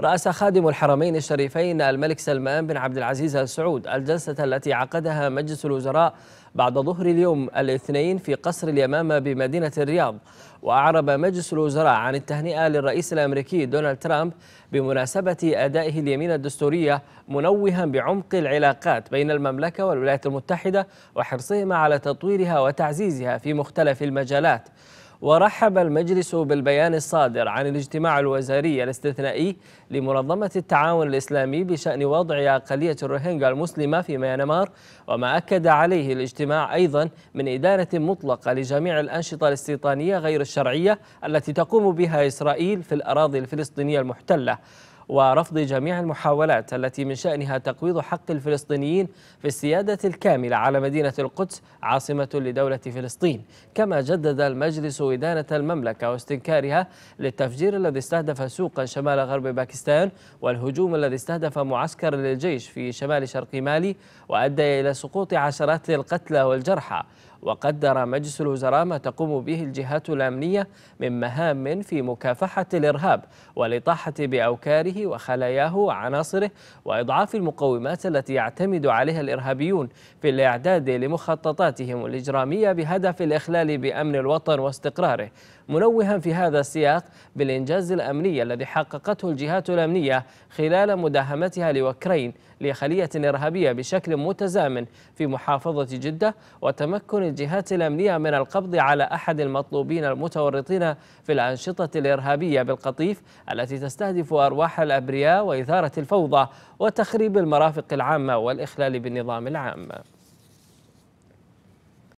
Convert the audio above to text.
رأس خادم الحرمين الشريفين الملك سلمان بن عبد العزيز آل سعود الجلسة التي عقدها مجلس الوزراء بعد ظهر اليوم الاثنين في قصر اليمامة بمدينة الرياض وأعرب مجلس الوزراء عن التهنئة للرئيس الأمريكي دونالد ترامب بمناسبة أدائه اليمين الدستورية منوها بعمق العلاقات بين المملكة والولايات المتحدة وحرصهما على تطويرها وتعزيزها في مختلف المجالات ورحب المجلس بالبيان الصادر عن الاجتماع الوزاري الاستثنائي لمنظمة التعاون الإسلامي بشأن وضع أقلية الروهينجا المسلمة في ميانمار وما أكد عليه الاجتماع أيضا من إدانة مطلقة لجميع الأنشطة الاستيطانية غير الشرعية التي تقوم بها إسرائيل في الأراضي الفلسطينية المحتلة ورفض جميع المحاولات التي من شأنها تقويض حق الفلسطينيين في السيادة الكاملة على مدينة القدس عاصمة لدولة فلسطين كما جدد المجلس إدانة المملكة واستنكارها للتفجير الذي استهدف سوقا شمال غرب باكستان والهجوم الذي استهدف معسكر للجيش في شمال شرق مالي وأدى إلى سقوط عشرات القتلى والجرحى وقدر مجلس الوزراء ما تقوم به الجهات الأمنية من مهام في مكافحة الإرهاب والإطاحة بأوكاره وخلاياه وعناصره وإضعاف المقومات التي يعتمد عليها الإرهابيون في الإعداد لمخططاتهم الإجرامية بهدف الإخلال بأمن الوطن واستقراره منوها في هذا السياق بالإنجاز الأمني الذي حققته الجهات الأمنية خلال مداهمتها لوكرين لخلية إرهابية بشكل متزامن في محافظة جدة وتمكن الجهات الأمنية من القبض على أحد المطلوبين المتورطين في الأنشطة الإرهابية بالقطيف التي تستهدف أرواح الأبرياء وإثارة الفوضى وتخريب المرافق العامة والإخلال بالنظام العام